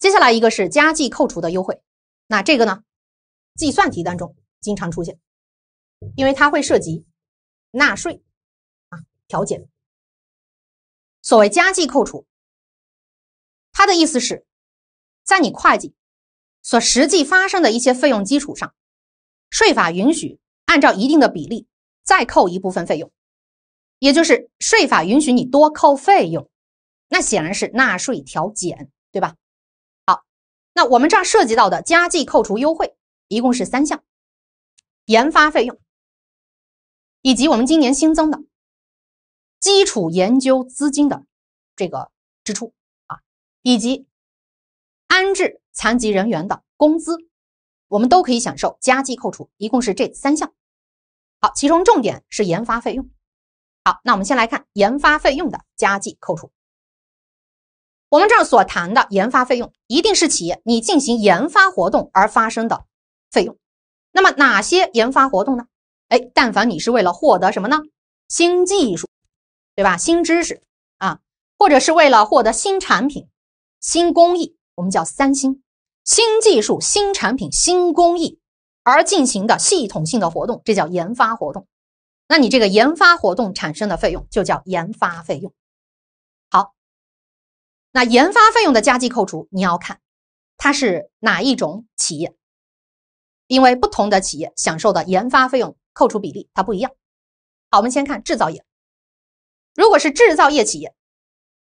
接下来一个是加计扣除的优惠，那这个呢，计算题当中经常出现，因为它会涉及纳税啊调减。所谓加计扣除，它的意思是，在你会计所实际发生的一些费用基础上，税法允许按照一定的比例再扣一部分费用，也就是税法允许你多扣费用，那显然是纳税调减，对吧？那我们这儿涉及到的加计扣除优惠，一共是三项：研发费用，以及我们今年新增的基础研究资金的这个支出啊，以及安置残疾人员的工资，我们都可以享受加计扣除。一共是这三项。好，其中重点是研发费用。好，那我们先来看研发费用的加计扣除。我们这儿所谈的研发费用，一定是企业你进行研发活动而发生的费用。那么哪些研发活动呢？哎，但凡你是为了获得什么呢？新技术，对吧？新知识啊，或者是为了获得新产品、新工艺，我们叫“三新”——新技术、新产品、新工艺，而进行的系统性的活动，这叫研发活动。那你这个研发活动产生的费用，就叫研发费用。那研发费用的加计扣除，你要看它是哪一种企业，因为不同的企业享受的研发费用扣除比例它不一样。好，我们先看制造业，如果是制造业企业，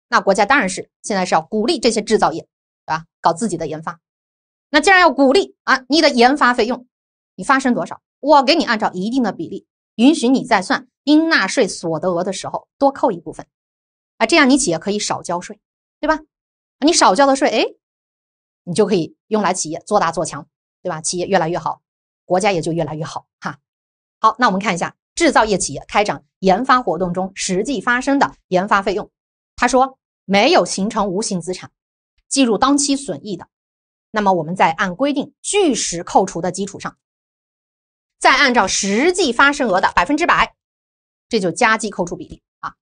那国家当然是现在是要鼓励这些制造业，对吧？搞自己的研发，那既然要鼓励啊，你的研发费用你发生多少，我给你按照一定的比例允许你在算应纳税所得额的时候多扣一部分，啊，这样你企业可以少交税。对吧？你少交的税，哎，你就可以用来企业做大做强，对吧？企业越来越好，国家也就越来越好，哈。好，那我们看一下制造业企业开展研发活动中实际发生的研发费用，他说没有形成无形资产，计入当期损益的，那么我们在按规定据实扣除的基础上，再按照实际发生额的百分之百，这就加计扣除比例啊，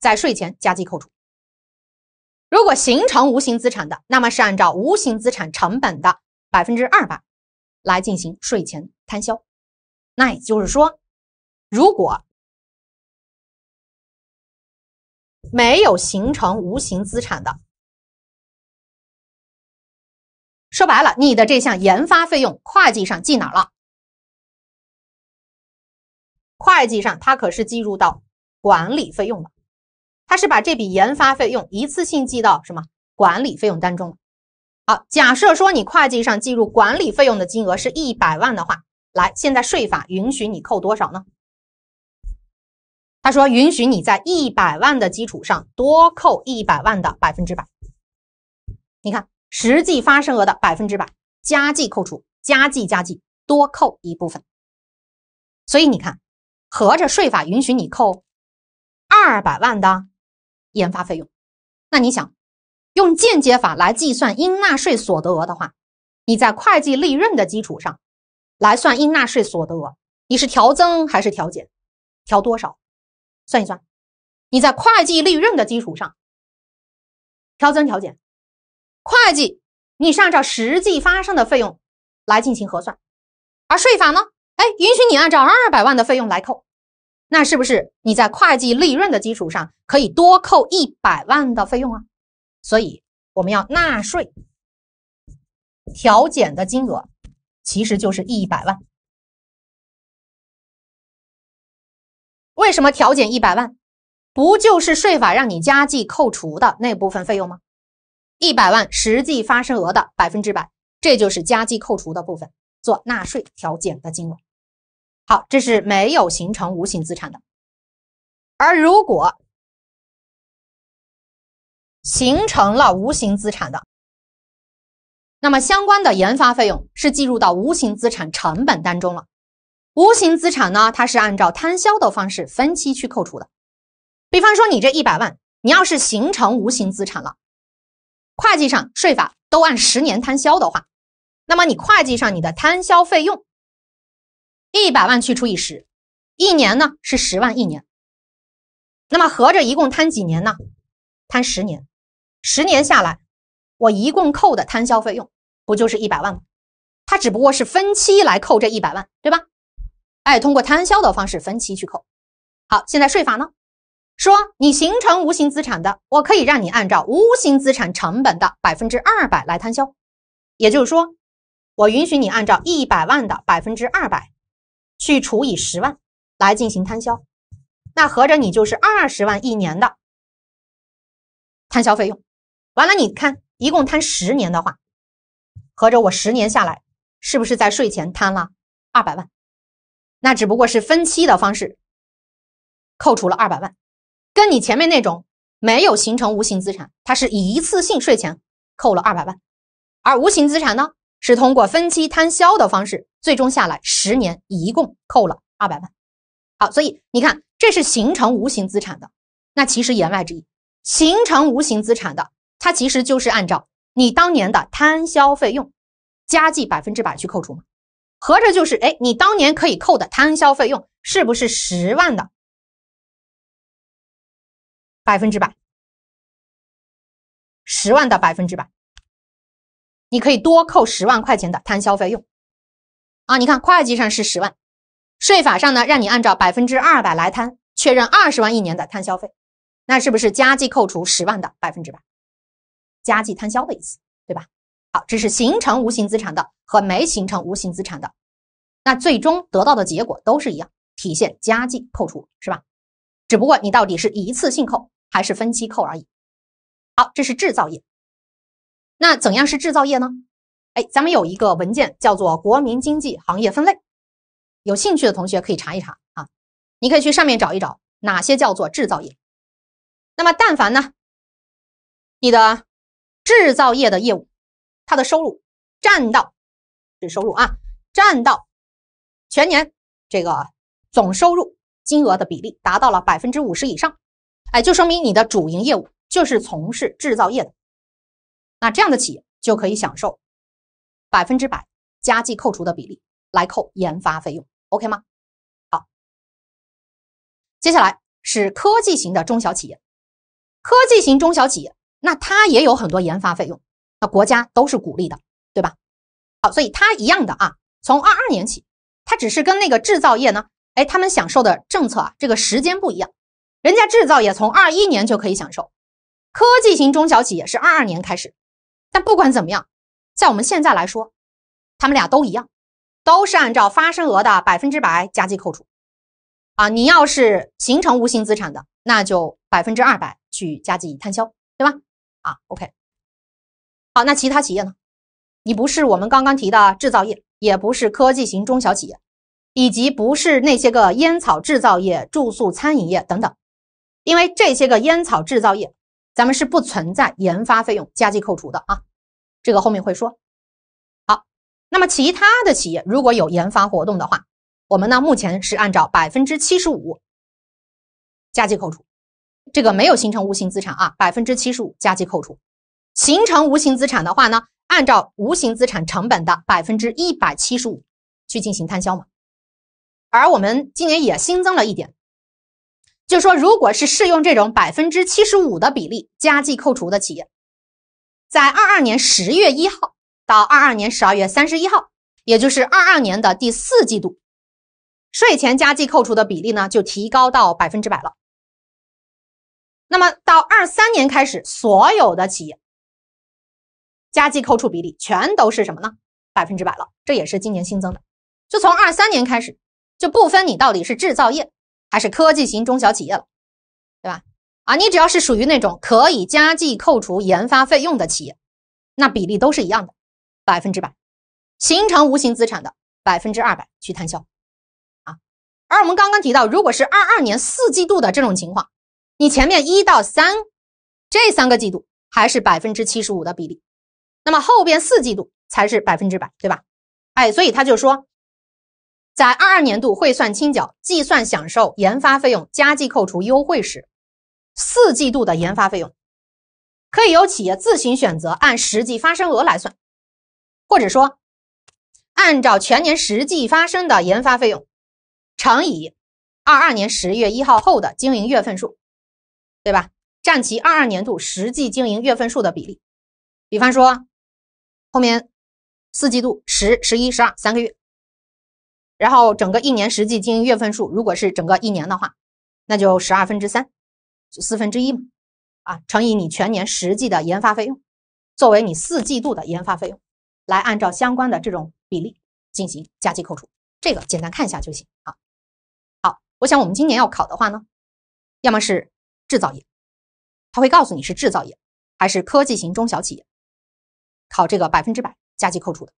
在税前加计扣除。如果形成无形资产的，那么是按照无形资产成本的百分之二百来进行税前摊销。那也就是说，如果没有形成无形资产的，说白了，你的这项研发费用会计上记哪儿了？会计上它可是计入到管理费用的。他是把这笔研发费用一次性记到什么管理费用当中？好，假设说你会计上计入管理费用的金额是一百万的话，来，现在税法允许你扣多少呢？他说允许你在一百万的基础上多扣一百万的百分之百。你看，实际发生额的百分之百加计扣除，加计加计多扣一部分。所以你看，合着税法允许你扣二百万的。研发费用，那你想用间接法来计算应纳税所得额的话，你在会计利润的基础上来算应纳税所得额，你是调增还是调减？调多少？算一算，你在会计利润的基础上调增调减，会计你是按照实际发生的费用来进行核算，而税法呢？哎，允许你按照二百万的费用来扣。那是不是你在会计利润的基础上可以多扣一百万的费用啊？所以我们要纳税调减的金额其实就是一百万。为什么调减一百万？不就是税法让你加计扣除的那部分费用吗？一百万实际发生额的百分之百，这就是加计扣除的部分，做纳税调减的金额。好，这是没有形成无形资产的，而如果形成了无形资产的，那么相关的研发费用是计入到无形资产成本当中了。无形资产呢，它是按照摊销的方式分期去扣除的。比方说，你这一百万，你要是形成无形资产了，会计上税法都按十年摊销的话，那么你会计上你的摊销费用。一百万去除以十，一年呢是十万一年。那么合着一共摊几年呢？摊十年，十年下来，我一共扣的摊销费用不就是一百万吗？它只不过是分期来扣这一百万，对吧？哎，通过摊销的方式分期去扣。好，现在税法呢说你形成无形资产的，我可以让你按照无形资产成本的百分之二百来摊销，也就是说，我允许你按照一百万的百分之二百。去除以十万，来进行摊销，那合着你就是二十万一年的摊销费用。完了，你看一共摊十年的话，合着我十年下来，是不是在税前摊了二百万？那只不过是分期的方式扣除了二百万，跟你前面那种没有形成无形资产，它是一次性税前扣了二百万，而无形资产呢？是通过分期摊销的方式，最终下来十年一共扣了二百万。好，所以你看，这是形成无形资产的。那其实言外之意，形成无形资产的，它其实就是按照你当年的摊销费用加计百分之百去扣除嘛。合着就是，哎，你当年可以扣的摊销费用是不是十万的百分之百？十万的百分之百。你可以多扣十万块钱的摊销费用，啊，你看会计上是十万，税法上呢让你按照百分之二百来摊确认二十万一年的摊销费，那是不是加计扣除十万的百分之百，加计摊销的意思，对吧？好，这是形成无形资产的和没形成无形资产的，那最终得到的结果都是一样，体现加计扣除是吧？只不过你到底是一次性扣还是分期扣而已。好，这是制造业。那怎样是制造业呢？哎，咱们有一个文件叫做《国民经济行业分类》，有兴趣的同学可以查一查啊。你可以去上面找一找哪些叫做制造业。那么，但凡呢，你的制造业的业务，它的收入占到是收入啊，占到全年这个总收入金额的比例达到了百分之五十以上，哎，就说明你的主营业务就是从事制造业的。那这样的企业就可以享受百分之百加计扣除的比例来扣研发费用，OK 吗？好，接下来是科技型的中小企业。科技型中小企业，那它也有很多研发费用，那国家都是鼓励的，对吧？好，所以它一样的啊，从二二年起，它只是跟那个制造业呢，哎，他们享受的政策啊，这个时间不一样。人家制造业从二一年就可以享受，科技型中小企业是二二年开始。但不管怎么样，在我们现在来说，他们俩都一样，都是按照发生额的百分之百加计扣除。啊，你要是形成无形资产的，那就百分之二百去加计摊销，对吧？啊，OK。好，那其他企业呢？你不是我们刚刚提的制造业，也不是科技型中小企业，以及不是那些个烟草制造业、住宿餐饮业等等，因为这些个烟草制造业。咱们是不存在研发费用加计扣除的啊，这个后面会说。好，那么其他的企业如果有研发活动的话，我们呢目前是按照百分之七十五加计扣除，这个没有形成无形资产啊，百分之七十五加计扣除。形成无形资产的话呢，按照无形资产成本的百分之一百七十五去进行摊销嘛。而我们今年也新增了一点。就说，如果是适用这种百分之七十五的比例加计扣除的企业，在二二年十月一号到二二年十二月三十一号，也就是二二年的第四季度，税前加计扣除的比例呢就提高到百分之百了。那么到二三年开始，所有的企业加计扣除比例全都是什么呢？百分之百了，这也是今年新增的。就从二三年开始，就不分你到底是制造业。还是科技型中小企业了，对吧？啊，你只要是属于那种可以加计扣除研发费用的企业，那比例都是一样的，百分之百形成无形资产的百分之二百去摊销，啊。而我们刚刚提到，如果是二二年四季度的这种情况，你前面一到三这三个季度还是百分之七十五的比例，那么后边四季度才是百分之百，对吧？哎，所以他就说。在二二年度汇算清缴计算享受研发费用加计扣除优惠时，四季度的研发费用可以由企业自行选择按实际发生额来算，或者说按照全年实际发生的研发费用乘以二二年十月一号后的经营月份数，对吧？占其二二年度实际经营月份数的比例。比方说后面四季度十、十一、十二三个月。然后整个一年实际经营月份数，如果是整个一年的话，那就十二分之三，就四分之一嘛，啊，乘以你全年实际的研发费用，作为你四季度的研发费用，来按照相关的这种比例进行加计扣除，这个简单看一下就行。啊。好，我想我们今年要考的话呢，要么是制造业，他会告诉你是制造业还是科技型中小企业，考这个百分之百加计扣除的。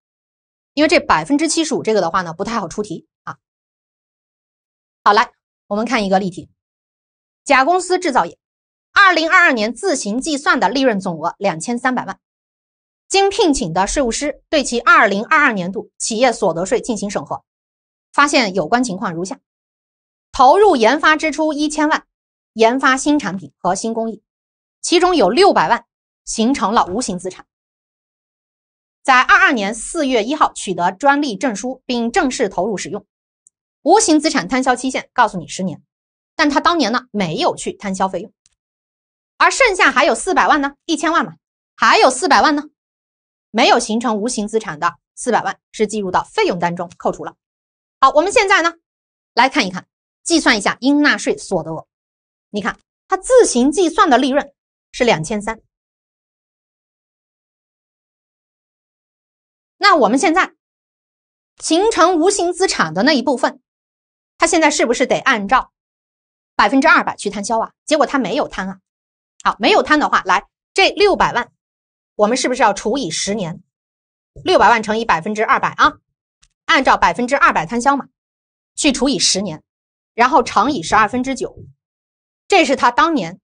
因为这百分之七十五这个的话呢不太好出题啊。好，来我们看一个例题，甲公司制造业，二零二二年自行计算的利润总额两千三百万，经聘请的税务师对其二零二二年度企业所得税进行审核，发现有关情况如下：投入研发支出一千万，研发新产品和新工艺，其中有六百万形成了无形资产。在二二年四月一号取得专利证书，并正式投入使用。无形资产摊销期限告诉你十年，但他当年呢没有去摊销费用，而剩下还有四百万呢？一千万嘛，还有四百万呢？没有形成无形资产的四百万是计入到费用当中扣除了。好，我们现在呢来看一看，计算一下应纳税所得额。你看他自行计算的利润是两千三。那我们现在形成无形资产的那一部分，它现在是不是得按照百分之二百去摊销啊？结果它没有摊啊。好，没有摊的话，来这六百万，我们是不是要除以十年？六百万乘以百分之二百啊，按照百分之二百摊销嘛，去除以十年，然后乘以十二分之九，这是他当年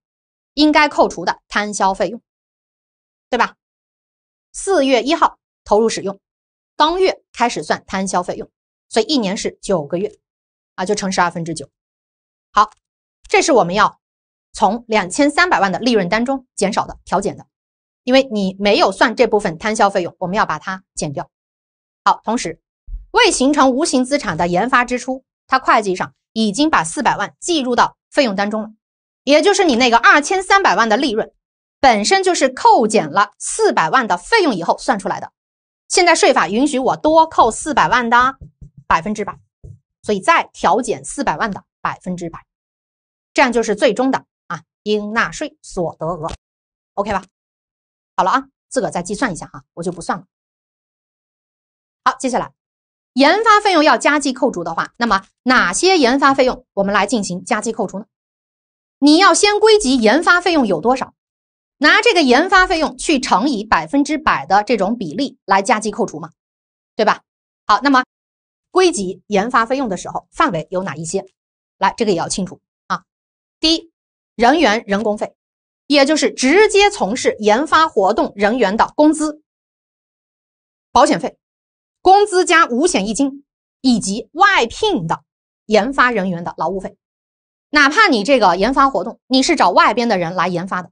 应该扣除的摊销费用，对吧？四月一号投入使用。当月开始算摊销费用，所以一年是九个月，啊，就乘十二分之九。好，这是我们要从两千三百万的利润当中减少的调减的，因为你没有算这部分摊销费用，我们要把它减掉。好，同时未形成无形资产的研发支出，它会计上已经把四百万计入到费用当中了，也就是你那个二千三百万的利润本身就是扣减了四百万的费用以后算出来的。现在税法允许我多扣四百万的百分之百，所以再调减四百万的百分之百，这样就是最终的啊应纳税所得额，OK 吧？好了啊，自个再计算一下啊，我就不算了。好，接下来研发费用要加计扣除的话，那么哪些研发费用我们来进行加计扣除呢？你要先归集研发费用有多少？拿这个研发费用去乘以百分之百的这种比例来加计扣除嘛，对吧？好，那么归集研发费用的时候，范围有哪一些？来，这个也要清楚啊。第一，人员人工费，也就是直接从事研发活动人员的工资、保险费、工资加五险一金，以及外聘的研发人员的劳务费，哪怕你这个研发活动你是找外边的人来研发的。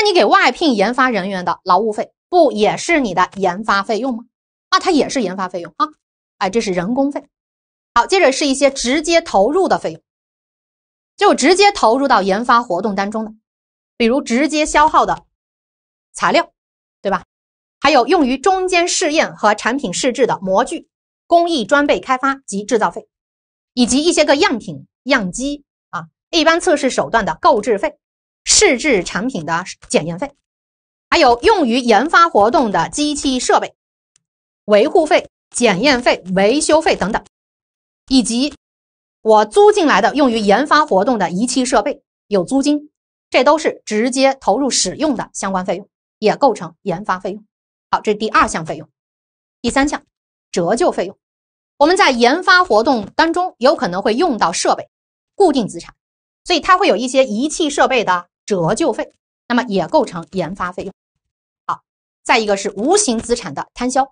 那你给外聘研发人员的劳务费，不也是你的研发费用吗？啊，它也是研发费用啊！哎，这是人工费。好，接着是一些直接投入的费用，就直接投入到研发活动当中的，比如直接消耗的材料，对吧？还有用于中间试验和产品试制的模具、工艺装备开发及制造费，以及一些个样品、样机啊、一般测试手段的购置费。试制产品的检验费，还有用于研发活动的机器设备维护费、检验费、维修费等等，以及我租进来的用于研发活动的仪器设备有租金，这都是直接投入使用的相关费用，也构成研发费用。好，这是第二项费用。第三项，折旧费用。我们在研发活动当中有可能会用到设备、固定资产，所以它会有一些仪器设备的。折旧费，那么也构成研发费用。好，再一个是无形资产的摊销，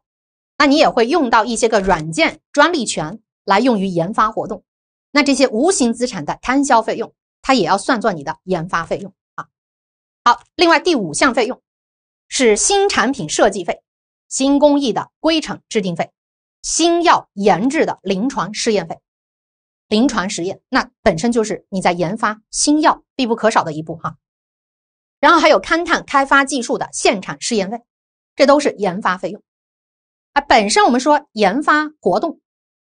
那你也会用到一些个软件、专利权来用于研发活动。那这些无形资产的摊销费用，它也要算作你的研发费用啊。好，另外第五项费用是新产品设计费、新工艺的规程制定费、新药研制的临床试验费。临床实验，那本身就是你在研发新药必不可少的一步哈。然后还有勘探开发技术的现场试验费，这都是研发费用啊。本身我们说研发活动，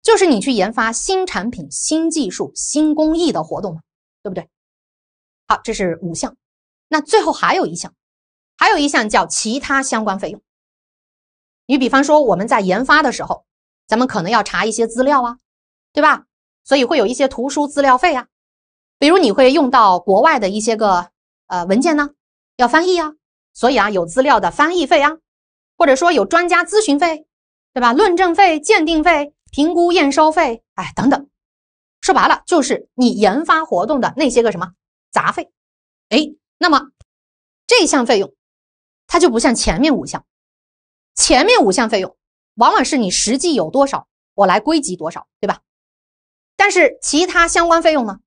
就是你去研发新产品、新技术、新工艺的活动嘛，对不对？好，这是五项。那最后还有一项，还有一项叫其他相关费用。你比方说我们在研发的时候，咱们可能要查一些资料啊，对吧？所以会有一些图书资料费啊，比如你会用到国外的一些个呃文件呢。要翻译啊，所以啊有资料的翻译费啊，或者说有专家咨询费，对吧？论证费、鉴定费、评估验收费，哎等等，说白了就是你研发活动的那些个什么杂费，哎，那么这项费用，它就不像前面五项，前面五项费用，往往是你实际有多少，我来归集多少，对吧？但是其他相关费用呢，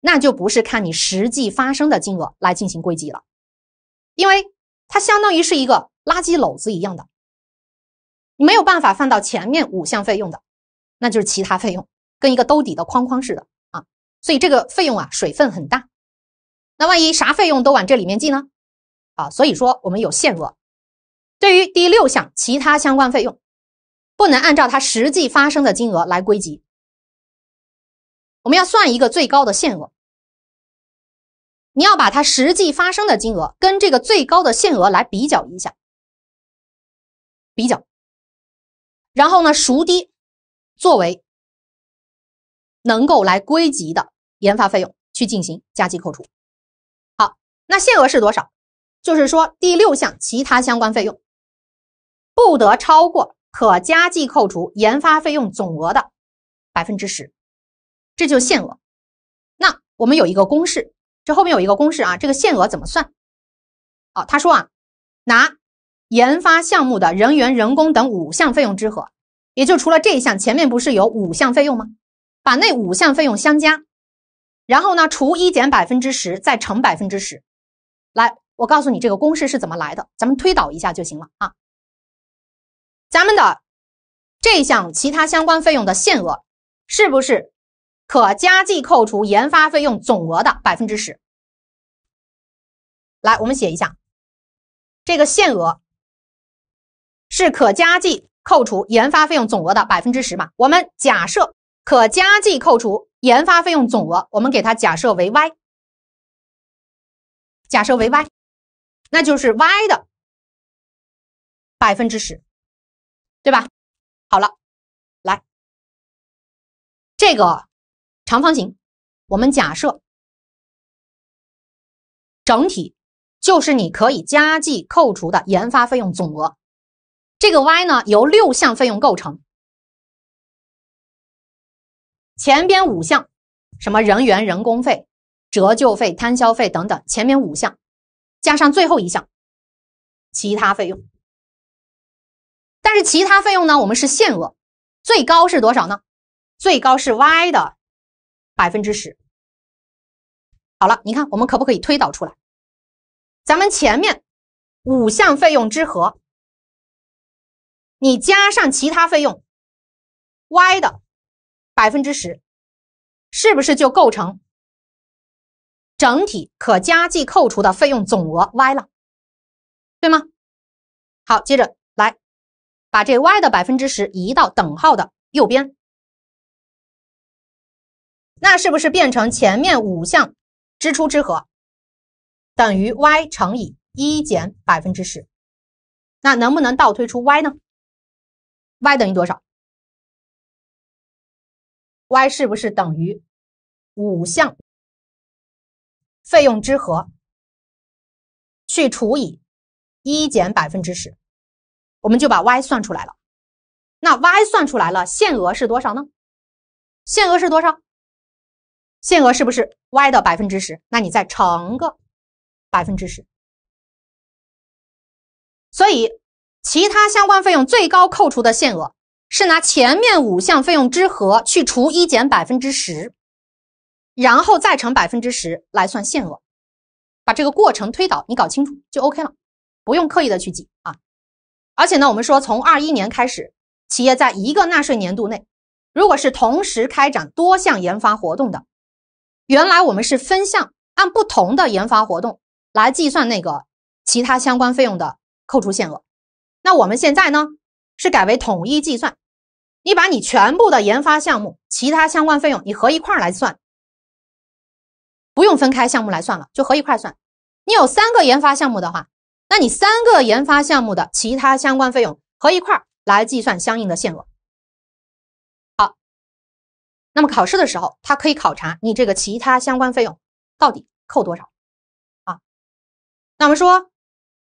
那就不是看你实际发生的金额来进行归集了。因为它相当于是一个垃圾篓子一样的，没有办法放到前面五项费用的，那就是其他费用，跟一个兜底的框框似的啊。所以这个费用啊水分很大。那万一啥费用都往这里面记呢？啊，所以说我们有限额。对于第六项其他相关费用，不能按照它实际发生的金额来归集，我们要算一个最高的限额。你要把它实际发生的金额跟这个最高的限额来比较一下，比较，然后呢，孰低，作为能够来归集的研发费用去进行加计扣除。好，那限额是多少？就是说第六项其他相关费用不得超过可加计扣除研发费用总额的百分之十，这就是限额。那我们有一个公式。这后面有一个公式啊，这个限额怎么算？哦，他说啊，拿研发项目的人员、人工等五项费用之和，也就除了这一项，前面不是有五项费用吗？把那五项费用相加，然后呢除一减百分之十，再乘百分之十。来，我告诉你这个公式是怎么来的，咱们推导一下就行了啊。咱们的这项其他相关费用的限额是不是？可加计扣除研发费用总额的百分之十。来，我们写一下，这个限额是可加计扣除研发费用总额的百分之十嘛？我们假设可加计扣除研发费用总额，我们给它假设为 y，假设为 y，那就是 y 的百分之十，对吧？好了，来，这个。长方形，我们假设整体就是你可以加计扣除的研发费用总额。这个 Y 呢，由六项费用构成，前边五项什么人员人工费、折旧费、摊销费等等，前面五项加上最后一项其他费用。但是其他费用呢，我们是限额，最高是多少呢？最高是 Y 的。百分之十。好了，你看我们可不可以推导出来？咱们前面五项费用之和，你加上其他费用 y 的百分之十，是不是就构成整体可加计扣除的费用总额 y 了？对吗？好，接着来把这 y 的百分之十移到等号的右边。那是不是变成前面五项支出之和等于 y 乘以一减百分之十？那能不能倒推出 y 呢？y 等于多少？y 是不是等于五项费用之和去除以一减百分之十？我们就把 y 算出来了。那 y 算出来了，限额是多少呢？限额是多少？限额是不是 Y 的百分之十？那你再乘个百分之十。所以其他相关费用最高扣除的限额是拿前面五项费用之和去除一减百分之十，然后再乘百分之十来算限额。把这个过程推导，你搞清楚就 OK 了，不用刻意的去记啊。而且呢，我们说从二一年开始，企业在一个纳税年度内，如果是同时开展多项研发活动的。原来我们是分项按不同的研发活动来计算那个其他相关费用的扣除限额，那我们现在呢是改为统一计算，你把你全部的研发项目其他相关费用你合一块儿来算，不用分开项目来算了，就合一块儿算。你有三个研发项目的话，那你三个研发项目的其他相关费用合一块儿来计算相应的限额。那么考试的时候，它可以考察你这个其他相关费用到底扣多少啊？那我们说，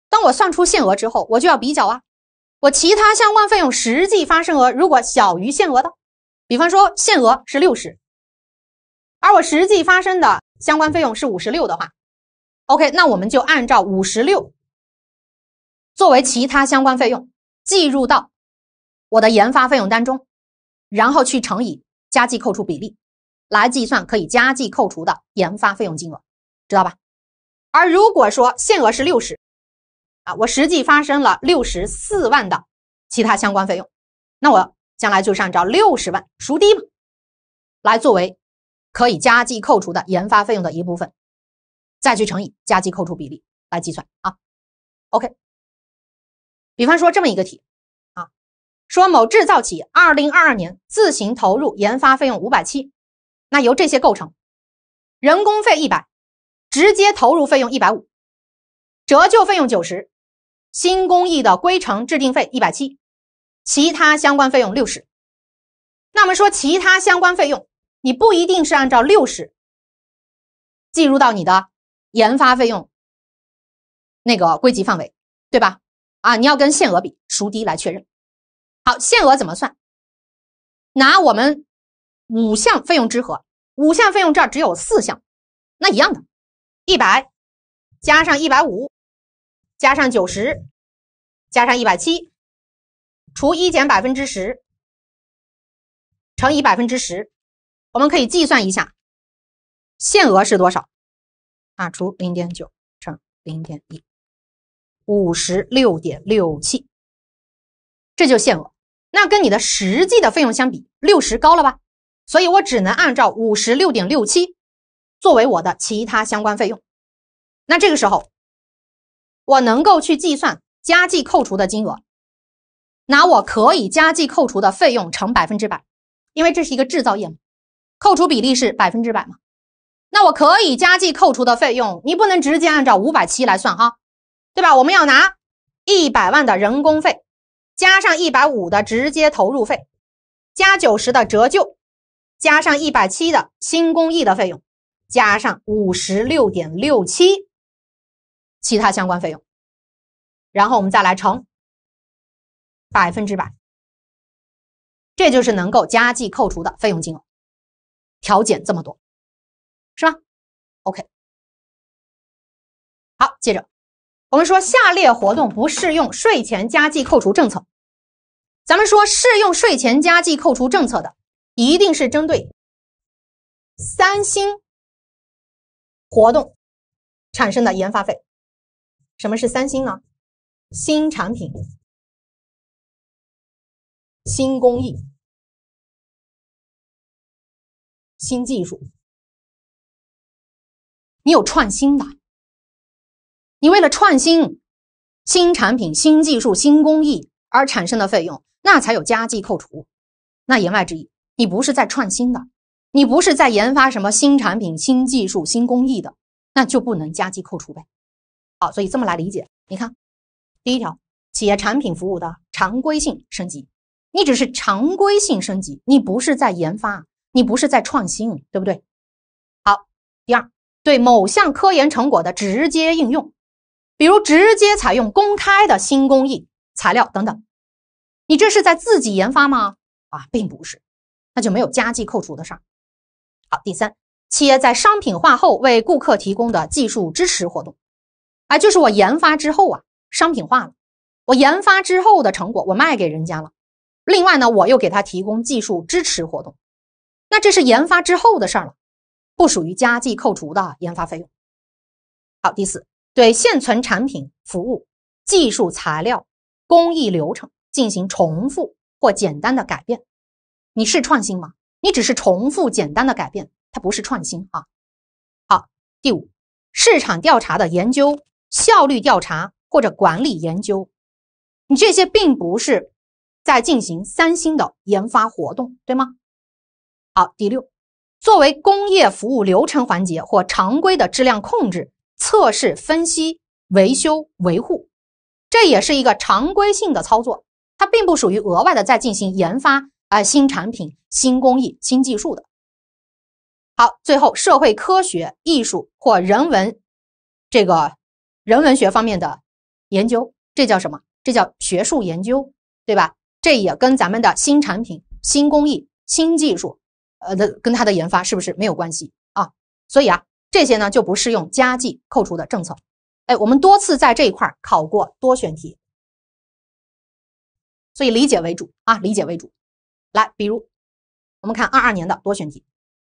当我算出限额之后，我就要比较啊，我其他相关费用实际发生额如果小于限额的，比方说限额是六十，而我实际发生的相关费用是五十六的话，OK，那我们就按照五十六作为其他相关费用计入到我的研发费用当中，然后去乘以。加计扣除比例来计算可以加计扣除的研发费用金额，知道吧？而如果说限额是六十，啊，我实际发生了六十四万的其他相关费用，那我将来就是按照六十万赎低嘛，来作为可以加计扣除的研发费用的一部分，再去乘以加计扣除比例来计算啊。OK，比方说这么一个题。说某制造企业二零二二年自行投入研发费用五百七，那由这些构成：人工费一百，直接投入费用一百五，折旧费用九十，新工艺的规程制定费一百七，其他相关费用六十。那么说其他相关费用，你不一定是按照六十计入到你的研发费用那个归集范围，对吧？啊，你要跟限额比，孰低来确认。好，限额怎么算？拿我们五项费用之和，五项费用这儿只有四项，那一样的，一百加上一百五，加上九十，加上一百七，除一减百分之十，乘以百分之十，我们可以计算一下限额是多少啊？除零点九，乘零点一，五十六点六七，这就限额。那跟你的实际的费用相比，六十高了吧？所以我只能按照五十六点六七作为我的其他相关费用。那这个时候，我能够去计算加计扣除的金额，拿我可以加计扣除的费用乘百分之百，因为这是一个制造业，扣除比例是百分之百嘛？那我可以加计扣除的费用，你不能直接按照五百七来算哈，对吧？我们要拿一百万的人工费。加上一百五的直接投入费，加九十的折旧，加上一百七的新工艺的费用，加上五十六点六七其他相关费用，然后我们再来乘百分之百，这就是能够加计扣除的费用金额，调减这么多，是吧？OK，好，接着。我们说，下列活动不适用税前加计扣除政策。咱们说，适用税前加计扣除政策的，一定是针对三星活动产生的研发费。什么是三星呢？新产品、新工艺、新技术，你有创新的。你为了创新，新产品、新技术、新工艺而产生的费用，那才有加计扣除。那言外之意，你不是在创新的，你不是在研发什么新产品、新技术、新工艺的，那就不能加计扣除呗。好，所以这么来理解，你看，第一条，企业产品服务的常规性升级，你只是常规性升级，你不是在研发，你不是在创新，对不对？好，第二，对某项科研成果的直接应用。比如直接采用公开的新工艺、材料等等，你这是在自己研发吗？啊，并不是，那就没有加计扣除的事儿。好，第三，企业在商品化后为顾客提供的技术支持活动，啊，就是我研发之后啊，商品化了，我研发之后的成果我卖给人家了，另外呢，我又给他提供技术支持活动，那这是研发之后的事儿了，不属于加计扣除的研发费用。好，第四。对现存产品、服务、技术、材料、工艺、流程进行重复或简单的改变，你是创新吗？你只是重复简单的改变，它不是创新啊！好，第五，市场调查的研究、效率调查或者管理研究，你这些并不是在进行三星的研发活动，对吗？好，第六，作为工业服务流程环节或常规的质量控制。测试、分析、维修、维护，这也是一个常规性的操作，它并不属于额外的在进行研发啊，新产品、新工艺、新技术的。好，最后社会科学、艺术或人文这个人文学方面的研究，这叫什么？这叫学术研究，对吧？这也跟咱们的新产品、新工艺、新技术，呃，的跟它的研发是不是没有关系啊？所以啊。这些呢就不适用加计扣除的政策，哎，我们多次在这一块考过多选题，所以理解为主啊，理解为主。来，比如我们看二二年的多选题，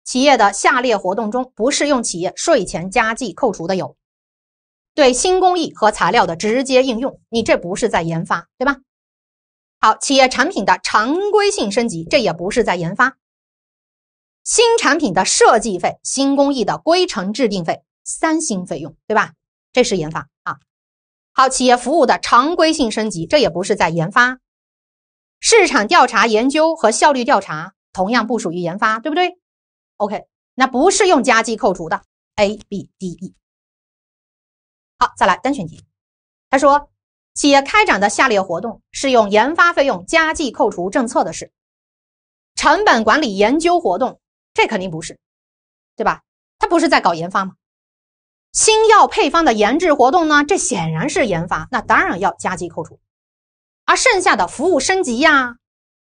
企业的下列活动中不适用企业税前加计扣除的有，对新工艺和材料的直接应用，你这不是在研发，对吧？好，企业产品的常规性升级，这也不是在研发。新产品的设计费、新工艺的规程制定费，三新费用，对吧？这是研发啊。好，企业服务的常规性升级，这也不是在研发。市场调查研究和效率调查同样不属于研发，对不对？OK，那不是用加计扣除的 ABDE。好，再来单选题。他说，企业开展的下列活动适用研发费用加计扣除政策的是，成本管理研究活动。这肯定不是，对吧？它不是在搞研发吗？新药配方的研制活动呢？这显然是研发，那当然要加计扣除。而剩下的服务升级呀，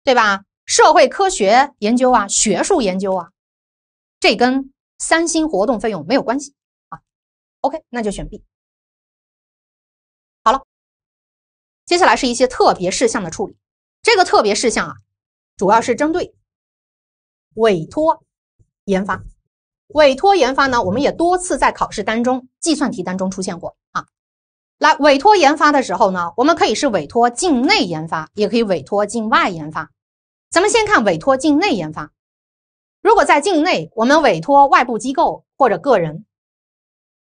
对吧？社会科学研究啊，学术研究啊，这跟三星活动费用没有关系啊。OK，那就选 B。好了，接下来是一些特别事项的处理。这个特别事项啊，主要是针对委托。研发，委托研发呢？我们也多次在考试当中、计算题当中出现过啊。来，委托研发的时候呢，我们可以是委托境内研发，也可以委托境外研发。咱们先看委托境内研发。如果在境内，我们委托外部机构或者个人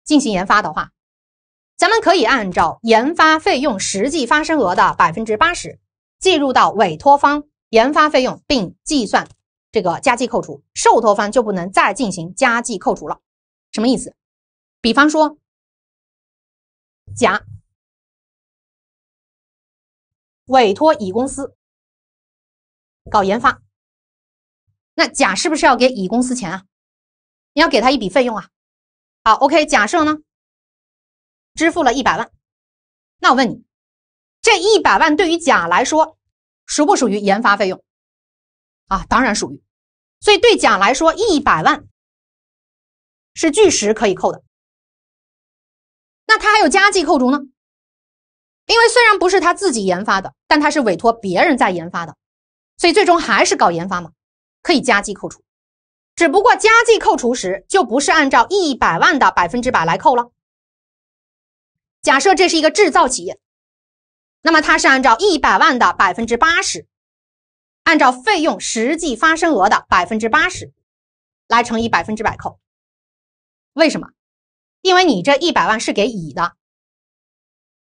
进行研发的话，咱们可以按照研发费用实际发生额的百分之八十，计入到委托方研发费用，并计算。这个加计扣除，受托方就不能再进行加计扣除了，什么意思？比方说，甲委托乙公司搞研发，那甲是不是要给乙公司钱啊？你要给他一笔费用啊？好，OK，假设呢支付了一百万，那我问你，这一百万对于甲来说属不属于研发费用？啊，当然属于。所以，对甲来说，一百万是据实可以扣的。那他还有加计扣除呢？因为虽然不是他自己研发的，但他是委托别人在研发的，所以最终还是搞研发嘛，可以加计扣除。只不过加计扣除时，就不是按照一百万的百分之百来扣了。假设这是一个制造企业，那么它是按照一百万的百分之八十。按照费用实际发生额的百分之八十，来乘以百分之百扣。为什么？因为你这一百万是给乙的，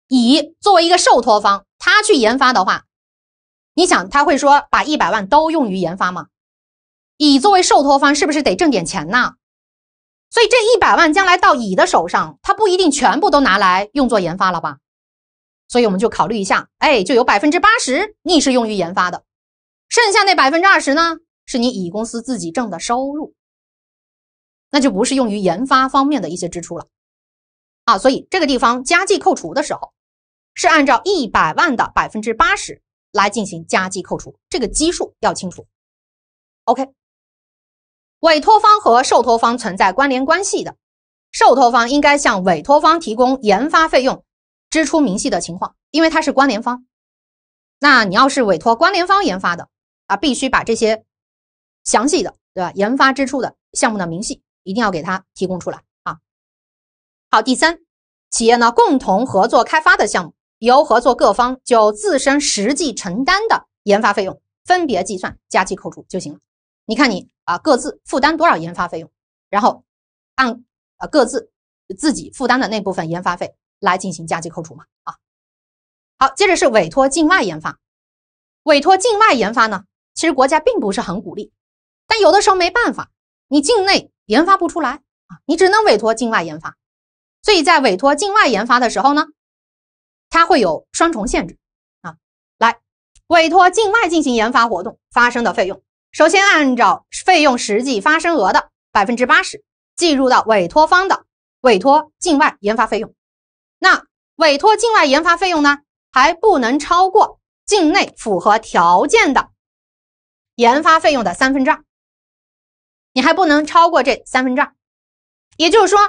乙作为一个受托方，他去研发的话，你想他会说把一百万都用于研发吗？乙作为受托方，是不是得挣点钱呢？所以这一百万将来到乙的手上，他不一定全部都拿来用作研发了吧？所以我们就考虑一下，哎，就有百分之八十是用于研发的。剩下那百分之二十呢？是你乙公司自己挣的收入，那就不是用于研发方面的一些支出了，啊，所以这个地方加计扣除的时候，是按照一百万的百分之八十来进行加计扣除，这个基数要清楚。OK，委托方和受托方存在关联关系的，受托方应该向委托方提供研发费用支出明细的情况，因为它是关联方，那你要是委托关联方研发的。啊，必须把这些详细的，对吧？研发支出的项目的明细一定要给他提供出来啊。好，第三，企业呢共同合作开发的项目，由合作各方就自身实际承担的研发费用分别计算加计扣除就行了。你看，你啊各自负担多少研发费用，然后按呃各自自己负担的那部分研发费来进行加计扣除嘛？啊，好，接着是委托境外研发，委托境外研发呢？其实国家并不是很鼓励，但有的时候没办法，你境内研发不出来啊，你只能委托境外研发。所以在委托境外研发的时候呢，它会有双重限制啊。来，委托境外进行研发活动发生的费用，首先按照费用实际发生额的百分之八十计入到委托方的委托境外研发费用。那委托境外研发费用呢，还不能超过境内符合条件的。研发费用的三分之二，你还不能超过这三分之二，也就是说，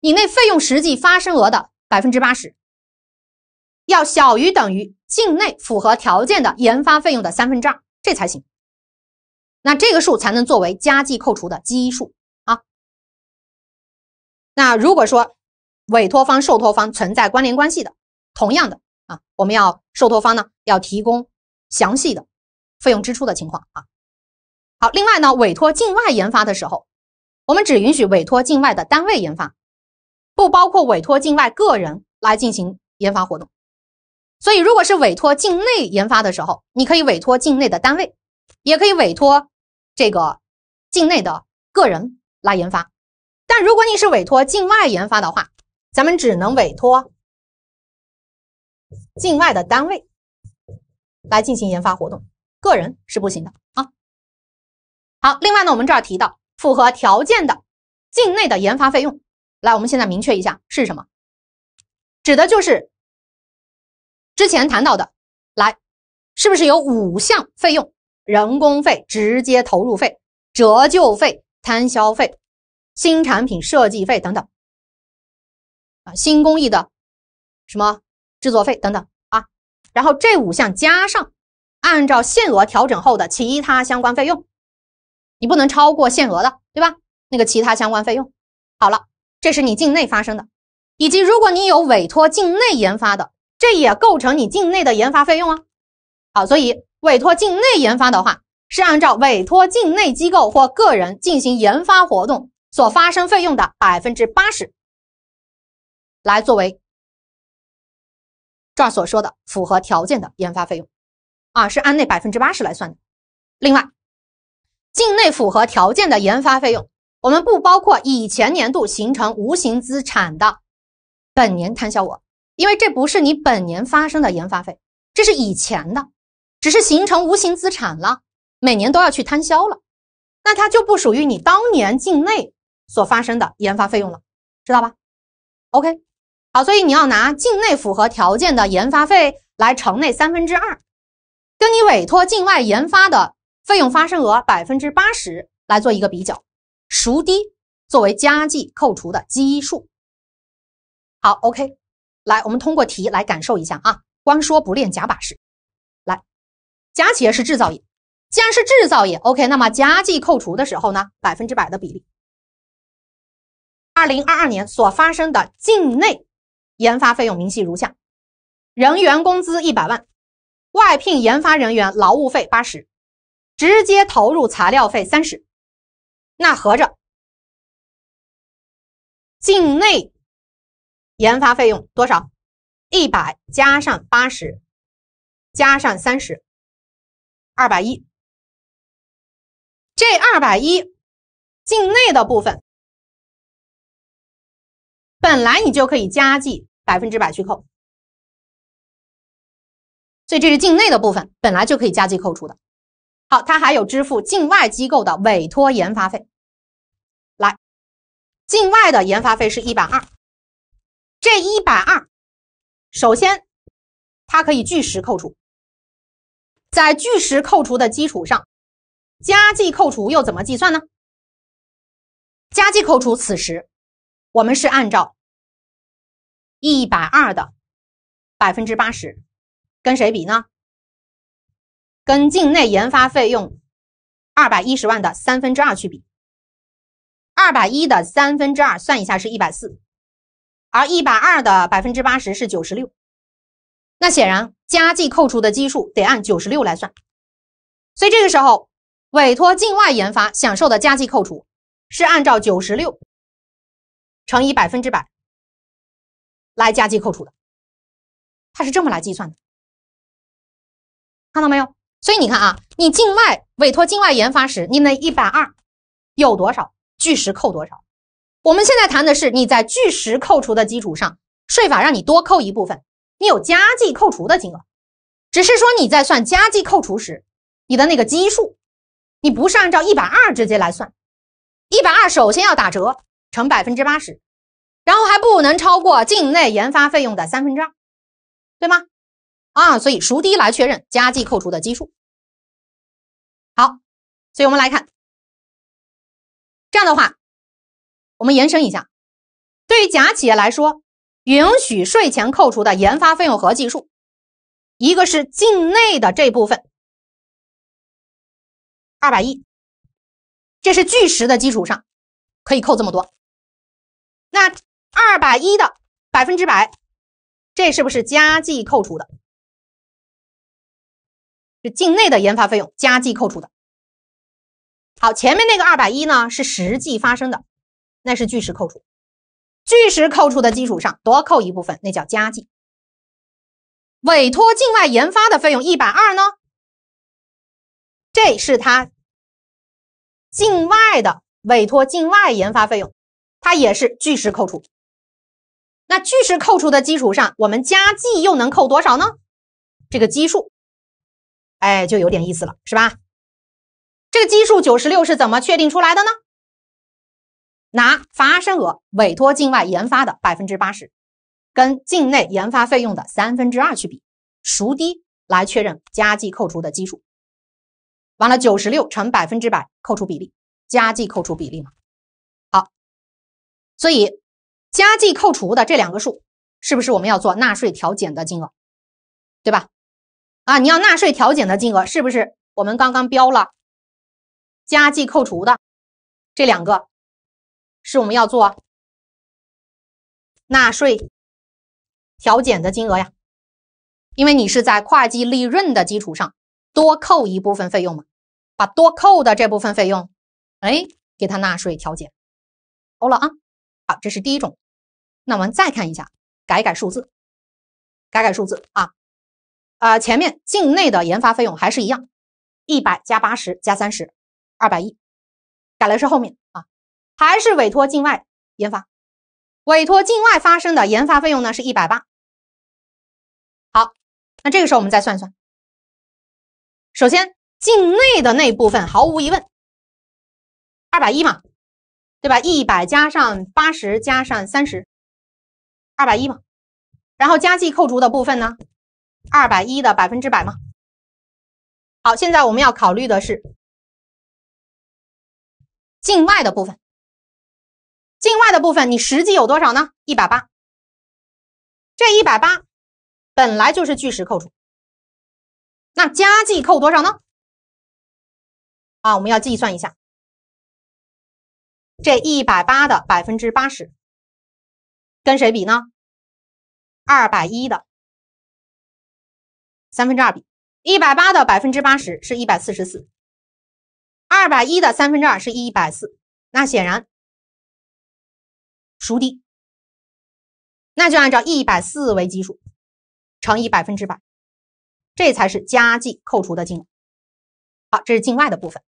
你那费用实际发生额的百分之八十，要小于等于境内符合条件的研发费用的三分之二，这才行。那这个数才能作为加计扣除的基数啊。那如果说委托方、受托方存在关联关系的，同样的啊，我们要受托方呢要提供详细的。费用支出的情况啊，好，另外呢，委托境外研发的时候，我们只允许委托境外的单位研发，不包括委托境外个人来进行研发活动。所以，如果是委托境内研发的时候，你可以委托境内的单位，也可以委托这个境内的个人来研发。但如果你是委托境外研发的话，咱们只能委托境外的单位来进行研发活动。个人是不行的啊。好，另外呢，我们这儿提到符合条件的境内的研发费用，来，我们现在明确一下是什么，指的就是之前谈到的，来，是不是有五项费用：人工费、直接投入费、折旧费、摊销费、新产品设计费等等，啊，新工艺的什么制作费等等啊，然后这五项加上。按照限额调整后的其他相关费用，你不能超过限额的，对吧？那个其他相关费用，好了，这是你境内发生的，以及如果你有委托境内研发的，这也构成你境内的研发费用啊。好，所以委托境内研发的话，是按照委托境内机构或个人进行研发活动所发生费用的百分之八十，来作为这儿所说的符合条件的研发费用。啊，是按那百分之八十来算的。另外，境内符合条件的研发费用，我们不包括以前年度形成无形资产的本年摊销额，因为这不是你本年发生的研发费，这是以前的，只是形成无形资产了，每年都要去摊销了，那它就不属于你当年境内所发生的研发费用了，知道吧？OK，好，所以你要拿境内符合条件的研发费来乘那三分之二。跟你委托境外研发的费用发生额百分之八十来做一个比较，孰低作为加计扣除的基数。好，OK，来，我们通过题来感受一下啊，光说不练假把式。来，甲企业是制造业，既然是制造业，OK，那么加计扣除的时候呢，百分之百的比例。二零二二年所发生的境内研发费用明细如下：人员工资一百万。外聘研发人员劳务费八十，直接投入材料费三十，那合着境内研发费用多少？一百加上八十，加上三十，二百一。这二百一境内的部分，本来你就可以加计百分之百去扣。所以这是境内的部分，本来就可以加计扣除的。好，它还有支付境外机构的委托研发费。来，境外的研发费是120，这一百二，首先它可以据实扣除，在据实扣除的基础上，加计扣除又怎么计算呢？加计扣除此时我们是按照120的80%。跟谁比呢？跟境内研发费用二百一十万的三分之二去比。二百一的三分之二，算一下是一百四，而一百二的百分之八十是九十六。那显然加计扣除的基数得按九十六来算，所以这个时候委托境外研发享受的加计扣除是按照九十六乘以百分之百来加计扣除的，它是这么来计算的。看到没有？所以你看啊，你境外委托境外研发时，你那一百二有多少？据实扣多少？我们现在谈的是你在据实扣除的基础上，税法让你多扣一部分，你有加计扣除的金额，只是说你在算加计扣除时，你的那个基数，你不是按照一百二直接来算，一百二首先要打折，乘百分之八十，然后还不能超过境内研发费用的三分之二，对吗？啊，所以孰低来确认加计扣除的基数。好，所以我们来看，这样的话，我们延伸一下，对于甲企业来说，允许税前扣除的研发费用合计数，一个是境内的这部分，二百一，这是据实的基础上可以扣这么多。那二百一的百分之百，这是不是加计扣除的？境内的研发费用加计扣除的，好，前面那个二百一呢是实际发生的，那是据实扣除，据实扣除的基础上多扣一部分，那叫加计。委托境外研发的费用一百二呢，这是他境外的委托境外研发费用，它也是据实扣除。那据实扣除的基础上，我们加计又能扣多少呢？这个基数。哎，就有点意思了，是吧？这个基数九十六是怎么确定出来的呢？拿发生额委托境外研发的百分之八十，跟境内研发费用的三分之二去比，孰低来确认加计扣除的基数。完了，九十六乘百分之百扣除比例，加计扣除比例嘛。好，所以加计扣除的这两个数，是不是我们要做纳税调减的金额，对吧？啊，你要纳税调减的金额是不是我们刚刚标了加计扣除的这两个？是我们要做纳税调减的金额呀，因为你是在会计利润的基础上多扣一部分费用嘛，把多扣的这部分费用，哎，给他纳税调减欧了啊。好，这是第一种。那我们再看一下，改改数字，改改数字啊。啊，前面境内的研发费用还是一样，一百加八十加三十，二百一。改了是后面啊，还是委托境外研发，委托境外发生的研发费用呢是一百八。好，那这个时候我们再算算，首先境内的那部分毫无疑问，二百一嘛，对吧？一百加上八十加上三十，二百一嘛。然后加计扣除的部分呢？二百一的百分之百吗？好，现在我们要考虑的是境外的部分。境外的部分你实际有多少呢？一百八。这一百八本来就是据实扣除。那加计扣多少呢？啊，我们要计算一下，这一百八的百分之八十跟谁比呢？二百一的。三分之二比一百八的百分之八十是一百四十四，二百一的三分之二是一百四，那显然孰低，那就按照一百四为基数，乘以百分之百，这才是加计扣除的金额。好，这是境外的部分。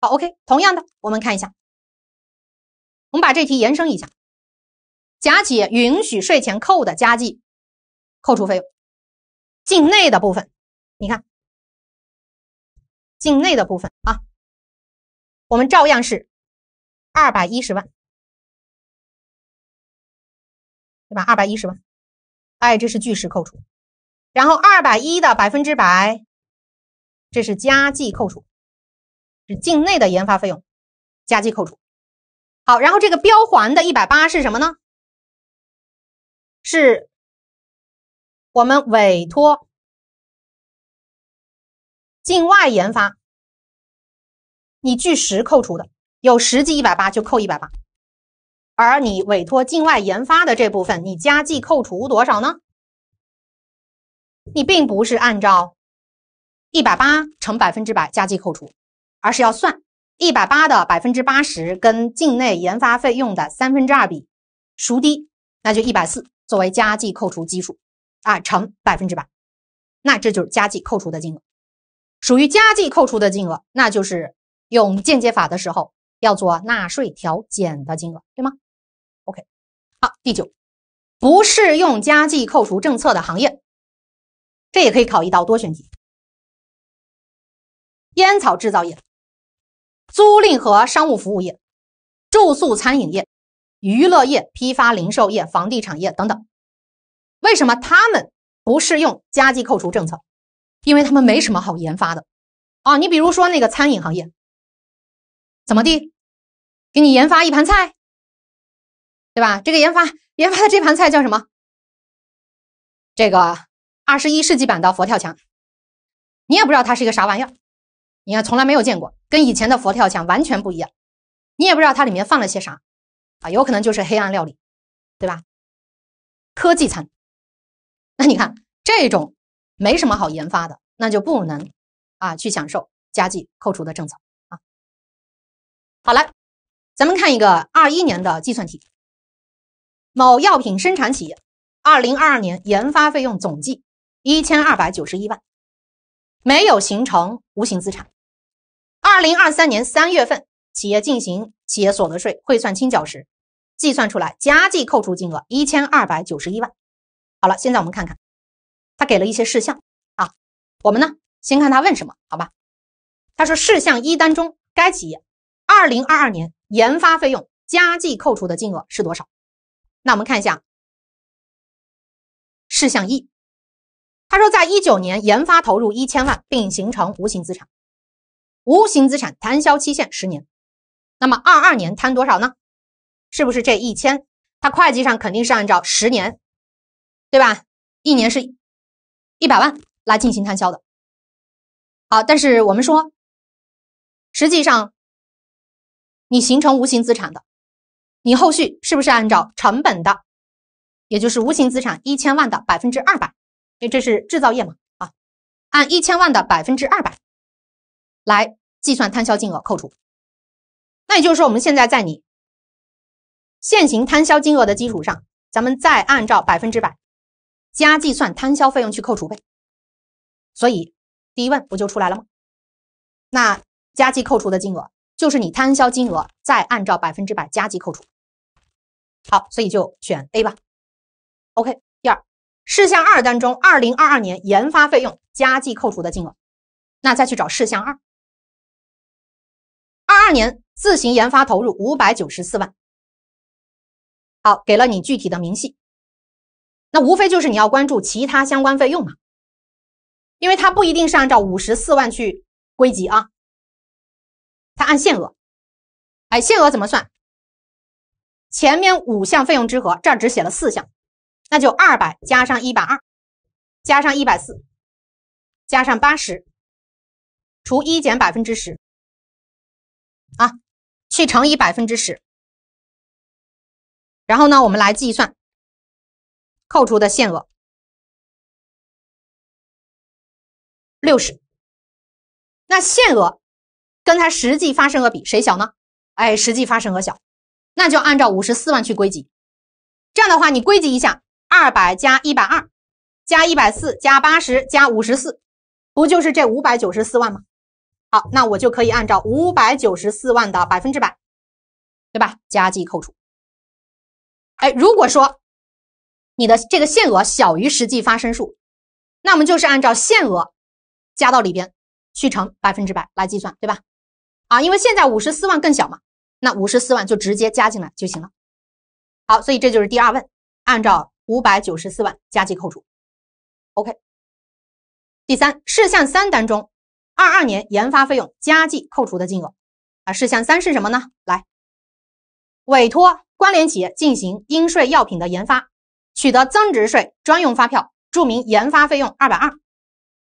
好，OK，同样的，我们看一下，我们把这题延伸一下，甲企业允许税前扣的加计扣除费用。境内的部分，你看，境内的部分啊，我们照样是二百一十万，对吧？二百一十万，哎，这是据实扣除，然后二百一的百分之百，这是加计扣除，是境内的研发费用加计扣除。好，然后这个标环的一百八是什么呢？是。我们委托境外研发，你据实扣除的有实际一百八就扣一百八，而你委托境外研发的这部分，你加计扣除多少呢？你并不是按照一百八乘百分之百加计扣除，而是要算一百八的百分之八十跟境内研发费用的三分之二比，孰低，那就一百四作为加计扣除基数。啊，乘百分之百，那这就是加计扣除的金额，属于加计扣除的金额，那就是用间接法的时候要做纳税调减的金额，对吗？OK，好，第九，不适用加计扣除政策的行业，这也可以考一道多选题：烟草制造业、租赁和商务服务业、住宿餐饮业、娱乐业、批发零售业、房地产业等等。为什么他们不适用加计扣除政策？因为他们没什么好研发的啊！你比如说那个餐饮行业，怎么地，给你研发一盘菜，对吧？这个研发研发的这盘菜叫什么？这个二十一世纪版的佛跳墙，你也不知道它是一个啥玩意儿，你看从来没有见过，跟以前的佛跳墙完全不一样，你也不知道它里面放了些啥啊，有可能就是黑暗料理，对吧？科技餐。那你看，这种没什么好研发的，那就不能啊去享受加计扣除的政策啊。好，来，咱们看一个二一年的计算题。某药品生产企业二零二二年研发费用总计一千二百九十一万，没有形成无形资产。二零二三年三月份，企业进行企业所得税汇算清缴时，计算出来加计扣除金额一千二百九十一万。好了，现在我们看看，他给了一些事项啊，我们呢先看他问什么，好吧？他说事项一当中，该企业二零二二年研发费用加计扣除的金额是多少？那我们看一下事项一，他说在一九年研发投入一千万，并形成无形资产，无形资产摊销期限十年，那么二二年摊多少呢？是不是这一千？他会计上肯定是按照十年。对吧？一年是一百万来进行摊销的。好，但是我们说，实际上你形成无形资产的，你后续是不是按照成本的，也就是无形资产一千万的百分之二百？因为这是制造业嘛，啊，按一千万的百分之二百来计算摊销金额扣除。那也就是说，我们现在在你现行摊销金额的基础上，咱们再按照百分之百。加计算摊销费用去扣除呗，所以第一问不就出来了吗？那加计扣除的金额就是你摊销金额再按照百分之百加计扣除。好，所以就选 A 吧。OK，第二事项二当中，二零二二年研发费用加计扣除的金额，那再去找事项二，二二年自行研发投入五百九十四万。好，给了你具体的明细。那无非就是你要关注其他相关费用嘛，因为它不一定是按照五十四万去归集啊，它按限额，哎，限额怎么算？前面五项费用之和，这只写了四项，那就二百加上一百二，加上一百四，加上八十，除一减百分之十，啊，去乘以百分之十，然后呢，我们来计算。扣除的限额六十，那限额跟它实际发生额比谁小呢？哎，实际发生额小，那就按照五十四万去归集。这样的话，你归集一下：二百加一百二，加一百四，加八十，加五十四，不就是这五百九十四万吗？好，那我就可以按照五百九十四万的百分之百，对吧？加计扣除。哎，如果说。你的这个限额小于实际发生数，那我们就是按照限额加到里边去乘百分之百来计算，对吧？啊，因为现在五十四万更小嘛，那五十四万就直接加进来就行了。好，所以这就是第二问，按照五百九十四万加计扣除。OK。第三事项三当中，二二年研发费用加计扣除的金额啊，事项三是什么呢？来，委托关联企业进行应税药品的研发。取得增值税专用发票，注明研发费用二百二，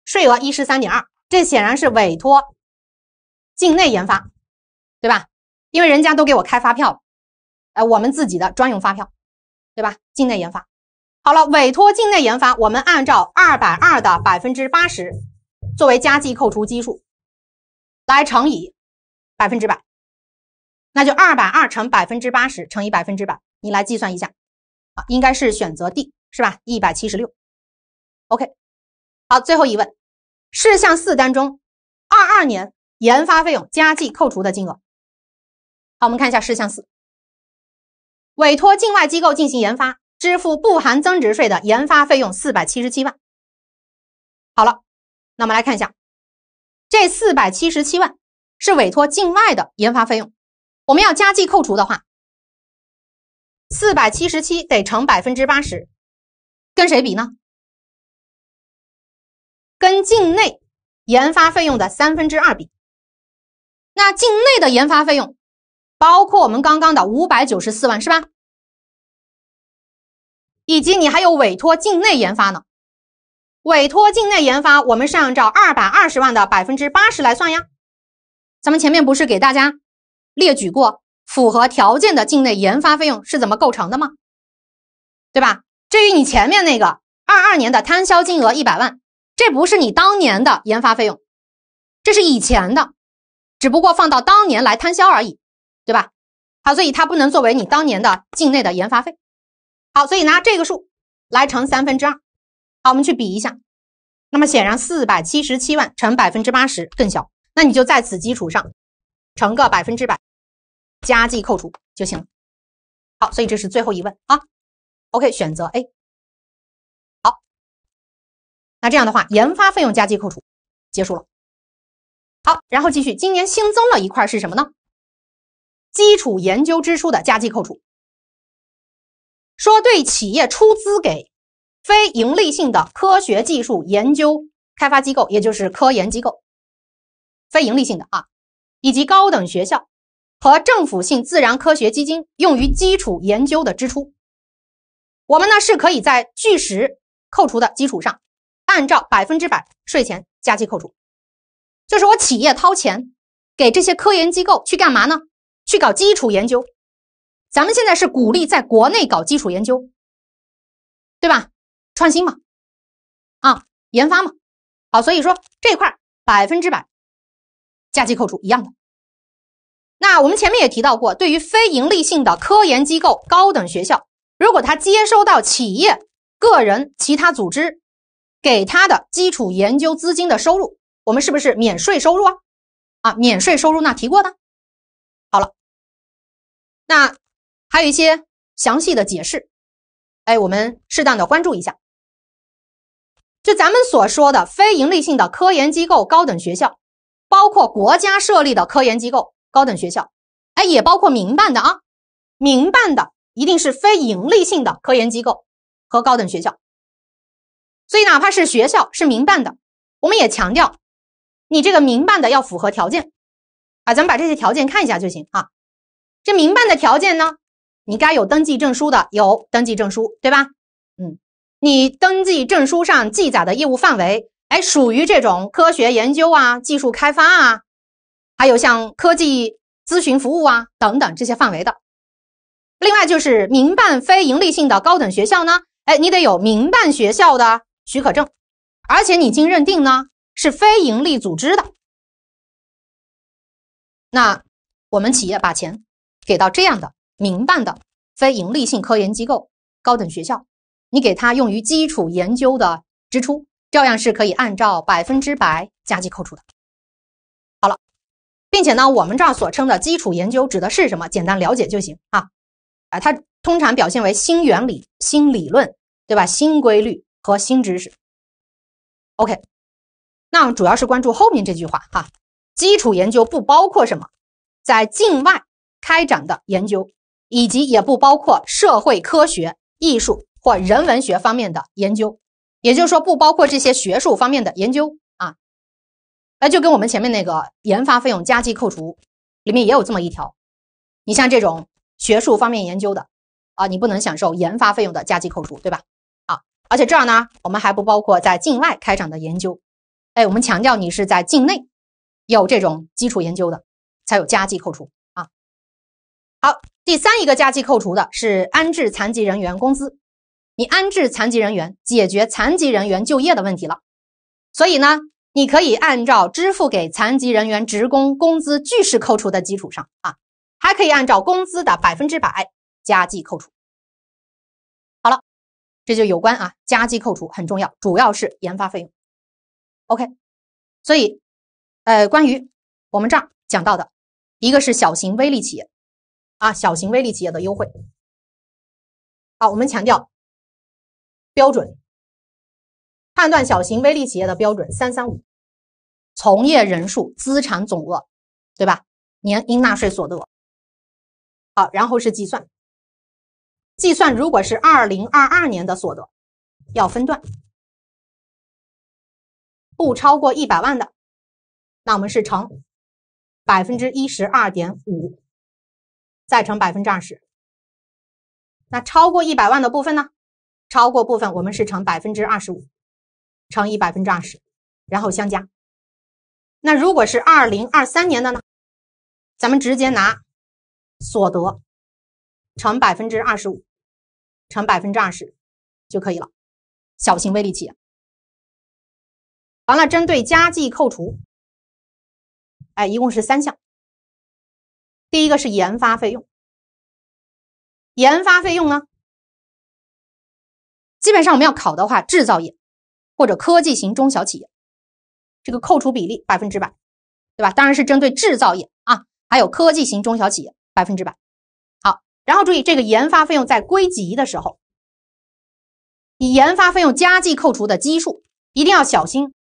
税额一十三点二，这显然是委托境内研发，对吧？因为人家都给我开发票了，呃，我们自己的专用发票，对吧？境内研发，好了，委托境内研发，我们按照二百二的百分之八十作为加计扣除基数，来乘以百分之百，那就二百二乘百分之八十乘以百分之百，你来计算一下。应该是选择 D 是吧？一百七十六，OK。好，最后一问，事项四当中，二二年研发费用加计扣除的金额。好，我们看一下事项四，委托境外机构进行研发，支付不含增值税的研发费用四百七十七万。好了，那我们来看一下，这四百七十七万是委托境外的研发费用，我们要加计扣除的话。四百七十七得乘百分之八十，跟谁比呢？跟境内研发费用的三分之二比。那境内的研发费用，包括我们刚刚的五百九十四万是吧？以及你还有委托境内研发呢？委托境内研发，我们是按照二百二十万的百分之八十来算呀。咱们前面不是给大家列举过？符合条件的境内研发费用是怎么构成的吗？对吧？至于你前面那个二二年的摊销金额一百万，这不是你当年的研发费用，这是以前的，只不过放到当年来摊销而已，对吧？好，所以它不能作为你当年的境内的研发费。好，所以拿这个数来乘三分之二。好，我们去比一下，那么显然四百七十七万乘百分之八十更小，那你就在此基础上乘个百分之百。加计扣除就行了。好，所以这是最后一问啊。OK，选择 A。好，那这样的话，研发费用加计扣除结束了。好，然后继续，今年新增了一块是什么呢？基础研究支出的加计扣除。说对企业出资给非盈利性的科学技术研究开发机构，也就是科研机构，非盈利性的啊，以及高等学校。和政府性自然科学基金用于基础研究的支出，我们呢是可以在据实扣除的基础上，按照百分之百税前加计扣除。就是我企业掏钱给这些科研机构去干嘛呢？去搞基础研究。咱们现在是鼓励在国内搞基础研究，对吧？创新嘛，啊，研发嘛。好，所以说这块百分之百加计扣除一样的。那我们前面也提到过，对于非盈利性的科研机构、高等学校，如果他接收到企业、个人、其他组织给他的基础研究资金的收入，我们是不是免税收入啊？啊，免税收入那提过的。好了，那还有一些详细的解释，哎，我们适当的关注一下。就咱们所说的非盈利性的科研机构、高等学校，包括国家设立的科研机构。高等学校，哎，也包括民办的啊。民办的一定是非盈利性的科研机构和高等学校。所以，哪怕是学校是民办的，我们也强调，你这个民办的要符合条件啊。咱们把这些条件看一下就行啊。这民办的条件呢，你该有登记证书的，有登记证书对吧？嗯，你登记证书上记载的业务范围，哎，属于这种科学研究啊、技术开发啊。还有像科技咨询服务啊等等这些范围的，另外就是民办非营利性的高等学校呢，哎，你得有民办学校的许可证，而且你经认定呢是非营利组织的，那我们企业把钱给到这样的民办的非营利性科研机构、高等学校，你给它用于基础研究的支出，照样是可以按照百分之百加计扣除的。并且呢，我们这儿所称的基础研究指的是什么？简单了解就行啊，啊，它通常表现为新原理、新理论，对吧？新规律和新知识。OK，那主要是关注后面这句话哈，基础研究不包括什么？在境外开展的研究，以及也不包括社会科学、艺术或人文学方面的研究，也就是说，不包括这些学术方面的研究。哎，就跟我们前面那个研发费用加计扣除，里面也有这么一条。你像这种学术方面研究的，啊，你不能享受研发费用的加计扣除，对吧？啊，而且这儿呢，我们还不包括在境外开展的研究。哎，我们强调你是在境内有这种基础研究的，才有加计扣除啊。好，第三一个加计扣除的是安置残疾人员工资，你安置残疾人员，解决残疾人员就业的问题了，所以呢。你可以按照支付给残疾人员职工工资据实扣除的基础上啊，还可以按照工资的百分之百加计扣除。好了，这就有关啊加计扣除很重要，主要是研发费用。OK，所以，呃，关于我们这儿讲到的，一个是小型微利企业啊，小型微利企业的优惠。好，我们强调标准。判断小型微利企业的标准：三三五，从业人数、资产总额，对吧？年应纳税所得。好，然后是计算。计算如果是二零二二年的所得，要分段，不超过一百万的，那我们是乘百分之一十二点五，再乘百分之二十。那超过一百万的部分呢？超过部分我们是乘百分之二十五。乘以百分之二十，然后相加。那如果是二零二三年的呢？咱们直接拿所得乘百分之二十五，乘百分之二十就可以了。小型微利企业。完了，针对加计扣除，哎，一共是三项。第一个是研发费用。研发费用呢，基本上我们要考的话，制造业。或者科技型中小企业，这个扣除比例百分之百，对吧？当然是针对制造业啊，还有科技型中小企业百分之百。好，然后注意这个研发费用在归集的时候，以研发费用加计扣除的基数，一定要小心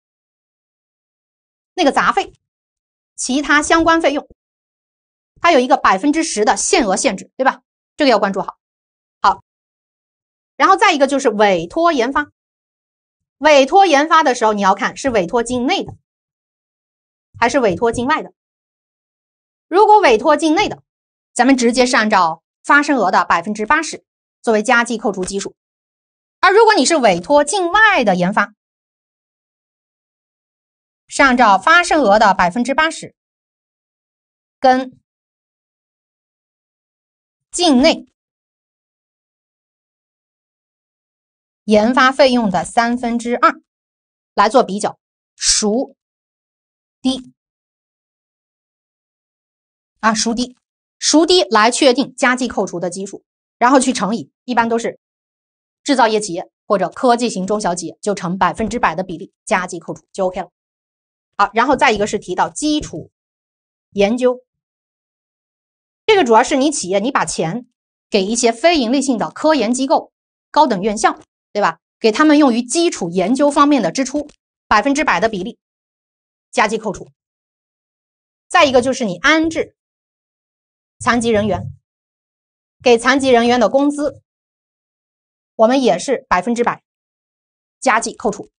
那个杂费、其他相关费用，它有一个百分之十的限额限制，对吧？这个要关注好。好，然后再一个就是委托研发。委托研发的时候，你要看是委托境内的还是委托境外的。如果委托境内的，咱们直接是按照发生额的百分之八十作为加计扣除基数；而如果你是委托境外的研发，是按照发生额的百分之八十跟境内。研发费用的三分之二来做比较，孰低啊？孰低，孰低来确定加计扣除的基数，然后去乘以，一般都是制造业企业或者科技型中小企业，就乘百分之百的比例加计扣除就 OK 了。好，然后再一个是提到基础研究，这个主要是你企业你把钱给一些非盈利性的科研机构、高等院校。对吧？给他们用于基础研究方面的支出，百分之百的比例，加计扣除。再一个就是你安置残疾人员，给残疾人员的工资，我们也是百分之百加计扣除。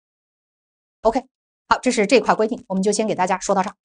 OK，好，这是这块规定，我们就先给大家说到这儿。